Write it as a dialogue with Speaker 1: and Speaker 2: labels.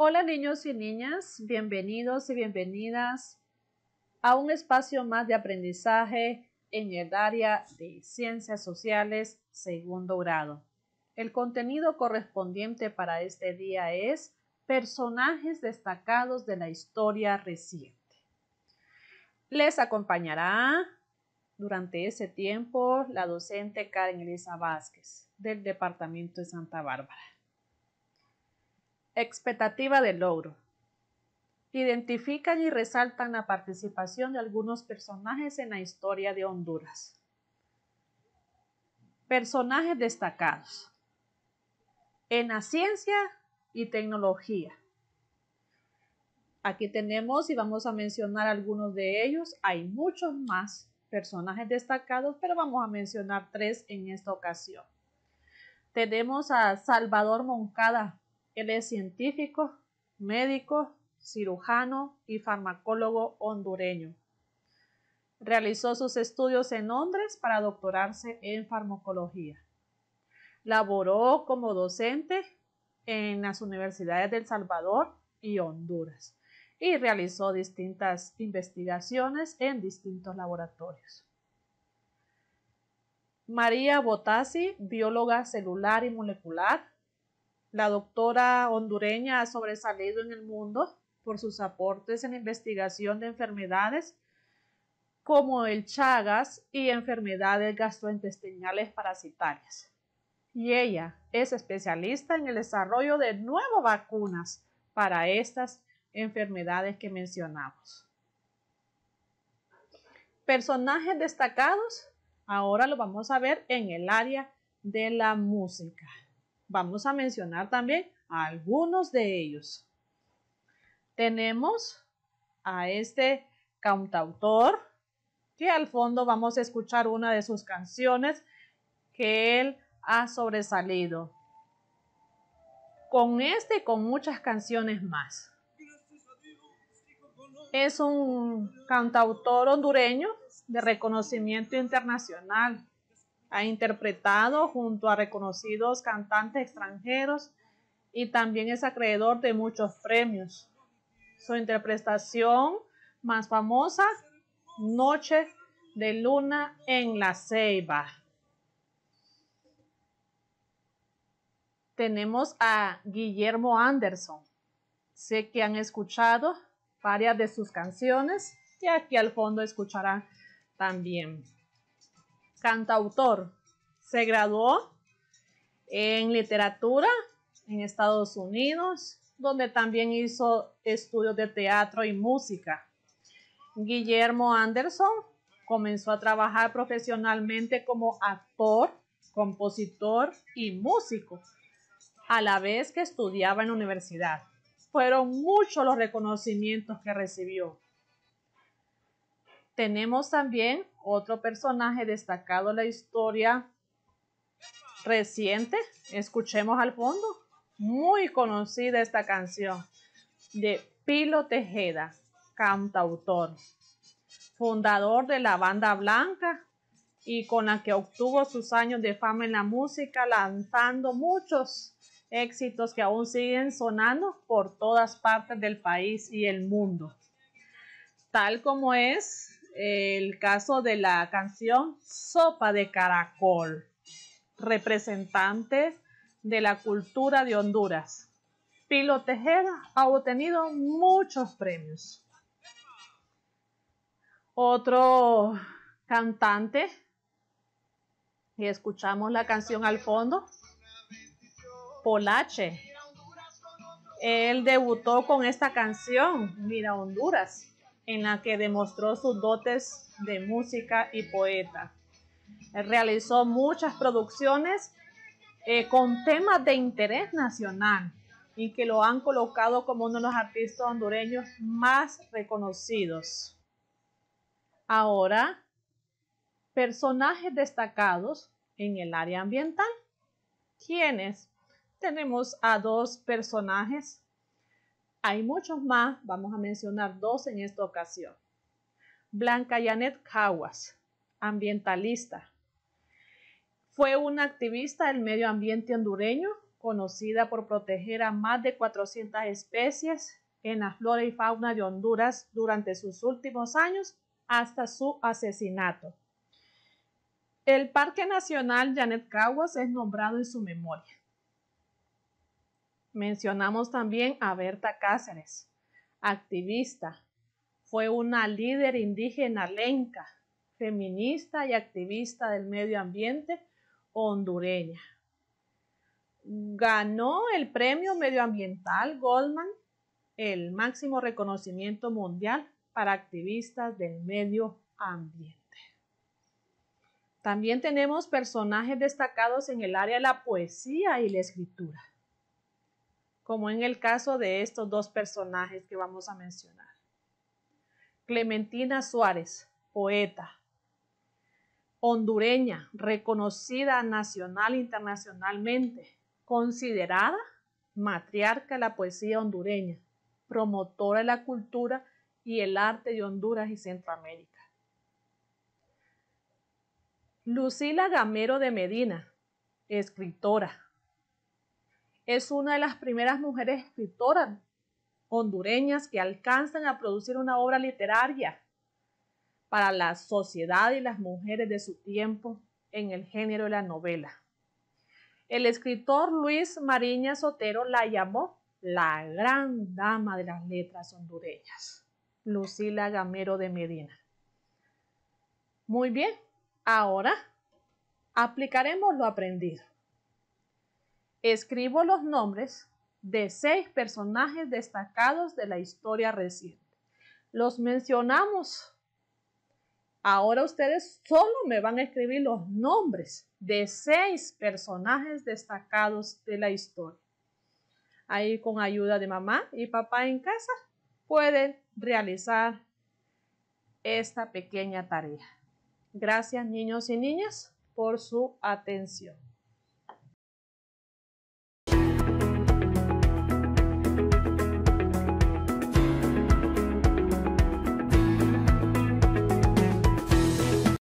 Speaker 1: Hola niños y niñas, bienvenidos y bienvenidas a un espacio más de aprendizaje en el área de ciencias sociales segundo grado. El contenido correspondiente para este día es personajes destacados de la historia reciente. Les acompañará durante ese tiempo la docente Karen Elisa Vázquez del Departamento de Santa Bárbara. Expectativa de logro. Identifican y resaltan la participación de algunos personajes en la historia de Honduras. Personajes destacados. En la ciencia y tecnología. Aquí tenemos y vamos a mencionar algunos de ellos. Hay muchos más personajes destacados, pero vamos a mencionar tres en esta ocasión. Tenemos a Salvador Moncada él es científico, médico, cirujano y farmacólogo hondureño. Realizó sus estudios en Londres para doctorarse en farmacología. Laboró como docente en las universidades de El Salvador y Honduras y realizó distintas investigaciones en distintos laboratorios. María Botassi, bióloga celular y molecular, la doctora hondureña ha sobresalido en el mundo por sus aportes en investigación de enfermedades como el Chagas y enfermedades gastrointestinales parasitarias. Y ella es especialista en el desarrollo de nuevas vacunas para estas enfermedades que mencionamos. Personajes destacados, ahora lo vamos a ver en el área de la música. Vamos a mencionar también a algunos de ellos. Tenemos a este cantautor que al fondo vamos a escuchar una de sus canciones que él ha sobresalido. Con este y con muchas canciones más. Es un cantautor hondureño de reconocimiento internacional. Ha interpretado junto a reconocidos cantantes extranjeros y también es acreedor de muchos premios. Su interpretación más famosa, Noche de Luna en la Ceiba. Tenemos a Guillermo Anderson. Sé que han escuchado varias de sus canciones y aquí al fondo escucharán también cantautor. Se graduó en literatura en Estados Unidos, donde también hizo estudios de teatro y música. Guillermo Anderson comenzó a trabajar profesionalmente como actor, compositor y músico, a la vez que estudiaba en la universidad. Fueron muchos los reconocimientos que recibió. Tenemos también otro personaje destacado en la historia reciente. Escuchemos al fondo. Muy conocida esta canción de Pilo Tejeda, cantautor, fundador de la banda blanca y con la que obtuvo sus años de fama en la música, lanzando muchos éxitos que aún siguen sonando por todas partes del país y el mundo. Tal como es el caso de la canción Sopa de Caracol, representantes de la cultura de Honduras. Pilo Tejeda ha obtenido muchos premios. Otro cantante, y escuchamos la canción al fondo, Polache. Él debutó con esta canción, Mira Honduras en la que demostró sus dotes de música y poeta. Realizó muchas producciones eh, con temas de interés nacional y que lo han colocado como uno de los artistas hondureños más reconocidos. Ahora, personajes destacados en el área ambiental. ¿Quiénes? Tenemos a dos personajes hay muchos más, vamos a mencionar dos en esta ocasión. Blanca Janet Caguas, ambientalista. Fue una activista del medio ambiente hondureño, conocida por proteger a más de 400 especies en la flora y fauna de Honduras durante sus últimos años hasta su asesinato. El Parque Nacional Janet Caguas es nombrado en su memoria. Mencionamos también a Berta Cáceres, activista. Fue una líder indígena lenca, feminista y activista del medio ambiente hondureña. Ganó el premio medioambiental Goldman, el máximo reconocimiento mundial para activistas del medio ambiente. También tenemos personajes destacados en el área de la poesía y la escritura como en el caso de estos dos personajes que vamos a mencionar. Clementina Suárez, poeta, hondureña, reconocida nacional e internacionalmente, considerada matriarca de la poesía hondureña, promotora de la cultura y el arte de Honduras y Centroamérica. Lucila Gamero de Medina, escritora, es una de las primeras mujeres escritoras hondureñas que alcanzan a producir una obra literaria para la sociedad y las mujeres de su tiempo en el género de la novela. El escritor Luis Mariña Sotero la llamó la gran dama de las letras hondureñas, Lucila Gamero de Medina. Muy bien, ahora aplicaremos lo aprendido escribo los nombres de seis personajes destacados de la historia reciente. Los mencionamos. Ahora ustedes solo me van a escribir los nombres de seis personajes destacados de la historia. Ahí con ayuda de mamá y papá en casa pueden realizar esta pequeña tarea. Gracias niños y niñas por su atención.